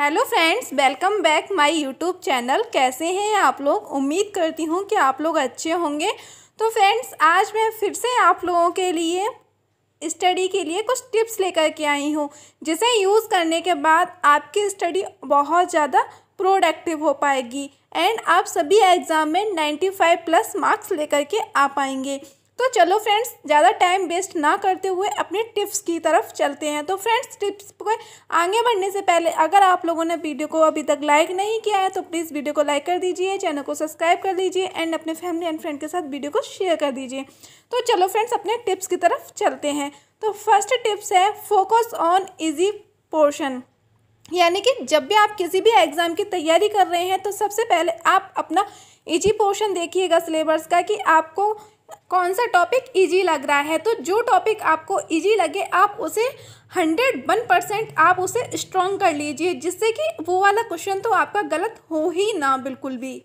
hello friends welcome back my YouTube channel कैसे हैं आप लोग उम्मीद करती हूँ कि आप लोग अच्छे होंगे तो फ्रेंड्स आज मैं फिर से आप लोगों के लिए स्टडी के लिए कुछ टिप्स लेकर के आई हूँ जिसे यूज़ करने के बाद आपकी स्टडी बहुत ज़्यादा प्रोडक्टिव हो पाएगी एंड आप सभी एग्ज़ाम में नाइन्टी प्लस मार्क्स लेकर के आ पाएंगे तो चलो फ्रेंड्स ज़्यादा टाइम वेस्ट ना करते हुए अपने टिप्स की तरफ चलते हैं तो फ्रेंड्स टिप्स को आगे बढ़ने से पहले अगर आप लोगों ने वीडियो को अभी तक लाइक नहीं किया है तो प्लीज़ वीडियो को लाइक कर दीजिए चैनल को सब्सक्राइब कर दीजिए एंड अपने फैमिली एंड फ्रेंड के साथ वीडियो को शेयर कर दीजिए तो चलो फ्रेंड्स अपने टिप्स की तरफ चलते हैं तो फर्स्ट टिप्स है फोकस ऑन ईजी पोर्शन यानी कि जब भी आप किसी भी एग्ज़ाम की तैयारी कर रहे हैं तो सबसे पहले आप अपना इजी पोर्शन देखिएगा सिलेबस का कि आपको कौन सा टॉपिक इजी लग रहा है तो जो टॉपिक आपको इजी लगे आप उसे हंड्रेड वन परसेंट आप उसे स्ट्रॉन्ग कर लीजिए जिससे कि वो वाला क्वेश्चन तो आपका गलत हो ही ना बिल्कुल भी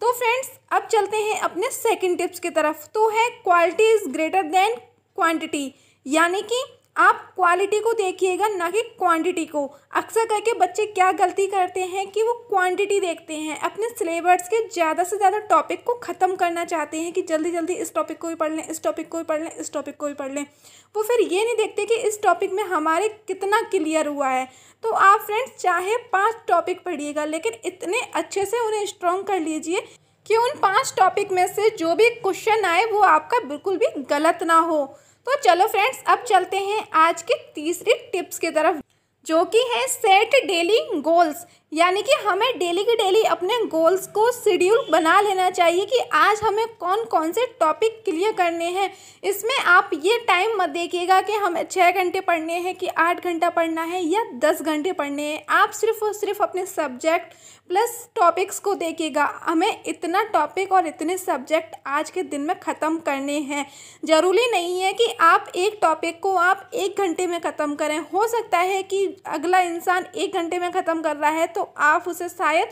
तो फ्रेंड्स अब चलते हैं अपने सेकंड टिप्स की तरफ तो है quality is greater than quantity यानी कि आप क्वालिटी को देखिएगा ना कि क्वांटिटी को अक्सर करके बच्चे क्या गलती करते हैं कि वो क्वांटिटी देखते हैं अपने सिलेबस के ज़्यादा से ज़्यादा टॉपिक को ख़त्म करना चाहते हैं कि जल्दी जल्दी इस टॉपिक को भी पढ़ लें इस टॉपिक को भी पढ़ लें इस टॉपिक को भी पढ़ लें वो फिर ये नहीं देखते कि इस टॉपिक में हमारे कितना क्लियर हुआ है तो आप फ्रेंड्स चाहे पाँच टॉपिक पढ़िएगा लेकिन इतने अच्छे से उन्हें स्ट्रॉन्ग कर लीजिए कि उन पाँच टॉपिक में से जो भी क्वेश्चन आए वो आपका बिल्कुल भी गलत ना हो तो चलो फ्रेंड्स अब चलते हैं आज के तीसरे टिप्स की तरफ जो कि है सेट डेली गोल्स यानी कि हमें डेली की डेली अपने गोल्स को शेड्यूल बना लेना चाहिए कि आज हमें कौन कौन से टॉपिक क्लियर करने हैं इसमें आप ये टाइम मत देखिएगा कि हमें छः घंटे पढ़ने हैं कि आठ घंटा पढ़ना है या दस घंटे पढ़ने हैं आप सिर्फ और सिर्फ अपने सब्जेक्ट प्लस टॉपिक्स को देखिएगा हमें इतना टॉपिक और इतने सब्जेक्ट आज के दिन में ख़त्म करने हैं ज़रूरी नहीं है कि आप एक टॉपिक को आप एक घंटे में ख़त्म करें हो सकता है कि अगला इंसान एक घंटे में ख़त्म कर रहा है तो तो आप उसे शायद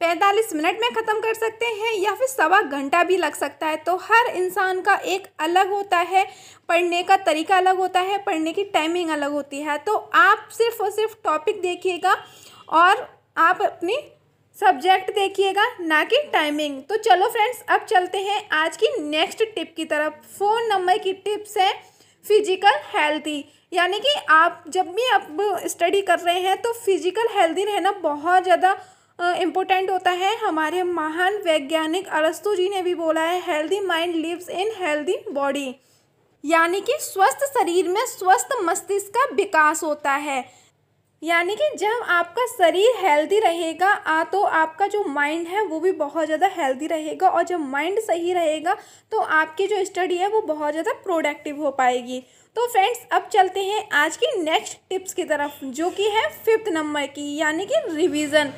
पैंतालीस मिनट में ख़त्म कर सकते हैं या फिर सवा घंटा भी लग सकता है तो हर इंसान का एक अलग होता है पढ़ने का तरीका अलग होता है पढ़ने की टाइमिंग अलग होती है तो आप सिर्फ और सिर्फ टॉपिक देखिएगा और आप अपनी सब्जेक्ट देखिएगा ना कि टाइमिंग तो चलो फ्रेंड्स अब चलते हैं आज की नेक्स्ट टिप की तरफ फ़ोन नंबर की टिप्स है फिजिकल हेल्थी यानी कि आप जब भी आप स्टडी कर रहे हैं तो फिजिकल हेल्दी रहना बहुत ज़्यादा इम्पोर्टेंट होता है हमारे महान वैज्ञानिक अरस्तु जी ने भी बोला है healthy mind lives in healthy body यानी कि स्वस्थ शरीर में स्वस्थ मस्तिष्क का विकास होता है यानी कि जब आपका शरीर हेल्दी रहेगा आ तो आपका जो माइंड है वो भी बहुत ज़्यादा हेल्दी रहेगा और जब माइंड सही रहेगा तो आपकी जो स्टडी है वो बहुत ज़्यादा प्रोडक्टिव हो पाएगी तो फ्रेंड्स अब चलते हैं आज की नेक्स्ट टिप्स की तरफ जो कि है फिफ्थ नंबर की यानी कि revision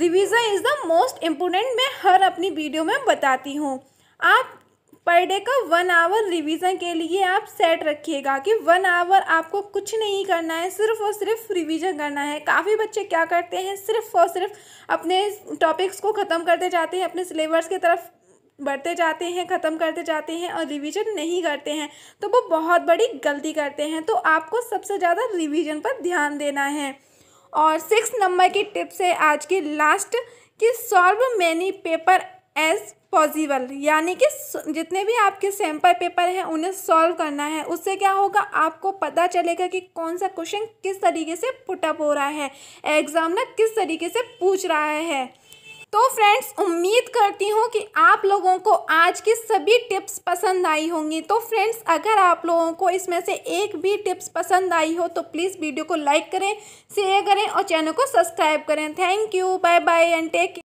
revision is the most important मैं हर अपनी वीडियो में बताती हूँ आप पर डे का वन आवर रिवीजन के लिए आप सेट रखिएगा कि वन आवर आपको कुछ नहीं करना है सिर्फ और सिर्फ रिवीजन करना है काफ़ी बच्चे क्या करते हैं सिर्फ और सिर्फ अपने टॉपिक्स को ख़त्म करते जाते हैं अपने सिलेबस की तरफ बढ़ते जाते हैं ख़त्म करते जाते हैं और रिवीजन नहीं करते हैं तो वो बहुत बड़ी गलती करते हैं तो आपको सबसे ज़्यादा रिवीजन पर ध्यान देना है और सिक्स नंबर की टिप्स है आज की लास्ट कि solve many paper as possible यानी कि जितने भी आपके सैम्पल पेपर हैं उन्हें सॉल्व करना है उससे क्या होगा आपको पता चलेगा कि कौन सा क्वेश्चन किस तरीके से पुटअप हो रहा है ना किस तरीके से पूछ रहा है तो फ्रेंड्स उम्मीद करती हूँ कि आप लोगों को आज की सभी टिप्स पसंद आई होंगी तो फ्रेंड्स अगर आप लोगों को इसमें से एक भी टिप्स पसंद आई हो तो प्लीज़ वीडियो को लाइक करें शेयर करें और चैनल को सब्सक्राइब करें thank you bye bye and take